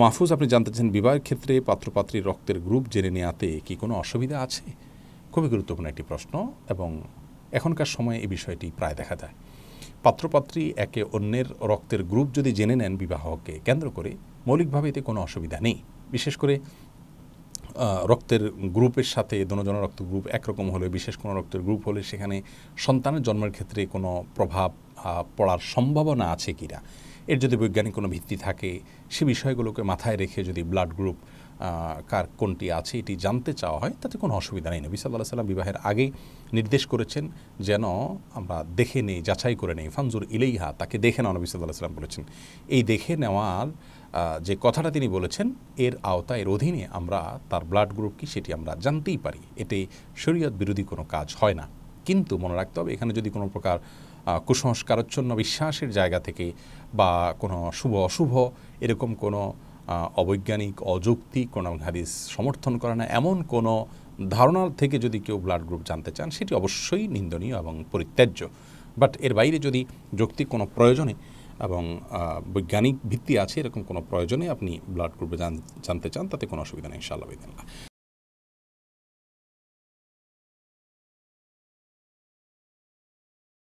মাহফুজ আপনি জানতে চান বিবাহের ক্ষেত্রে পাত্রপাত্রীর রক্তের গ্রুপ জেনে নেওয়াতে কি কোনো অসুবিধা আছে খুবই গুরুত্বপূর্ণ একটি প্রশ্ন এবং এখনকার সময়ে এই বিষয়টি প্রায় দেখা যায় পাত্রপাত্রী একে অন্যের রক্তের গ্রুপ যদি জেনে নেন বিবাহকে কেন্দ্র করে মৌলিকভাবে এতে কোনো অসুবিধা নেই বিশেষ করে রক্তের গ্রুপের সাথে দনজন রক্ত গ্রুপ একরকম হলে বিশেষ কোনো রক্তের গ্রুপ হলে সেখানে সন্তানের জন্মের ক্ষেত্রে কোনো প্রভাব পড়ার সম্ভাবনা আছে কিনা এর যদি বৈজ্ঞানিক কোনো ভিত্তি থাকে সে বিষয়গুলোকে মাথায় রেখে যদি ব্লাড গ্রুপ কার কোনটি আছে এটি জানতে চাওয়া হয় তাতে কোনো অসুবিধা নেই নবী সাল্লাহ সাল্লাম বিবাহের আগে নির্দেশ করেছেন যেন আমরা দেখে নেই যাচাই করে নেই ফানজুর ইলেইহা তাকে দেখে নেওয়া নবী সাল্লাহ সাল্লাম বলেছেন এই দেখে নেওয়ার যে কথাটা তিনি বলেছেন এর আওতা এর অধীনে আমরা তার ব্লাড গ্রুপ কি সেটি আমরা জানতেই পারি এতে শরীয়ত বিরোধী কোনো কাজ হয় না কিন্তু মনে রাখতে হবে এখানে যদি কোনো প্রকার কুসংস্কারচ্ছন্ন বিশ্বাসের জায়গা থেকে বা কোনো শুভ অশুভ এরকম কোনো অবৈজ্ঞানিক অযুক্তি কোনো হাদিস সমর্থন করে না এমন কোনো ধারণার থেকে যদি কেউ ব্লাড গ্রুপ জানতে চান সেটি অবশ্যই নিন্দনীয় এবং পরিত্যাজ্য বাট এর বাইরে যদি যৌক্তিক কোনো প্রয়োজনে এবং বৈজ্ঞানিক ভিত্তি আছে এরকম কোনো প্রয়োজনে আপনি ব্লাড গ্রুপে জানতে চান তাতে কোনো অসুবিধা নেই ইনশাআল্লাহ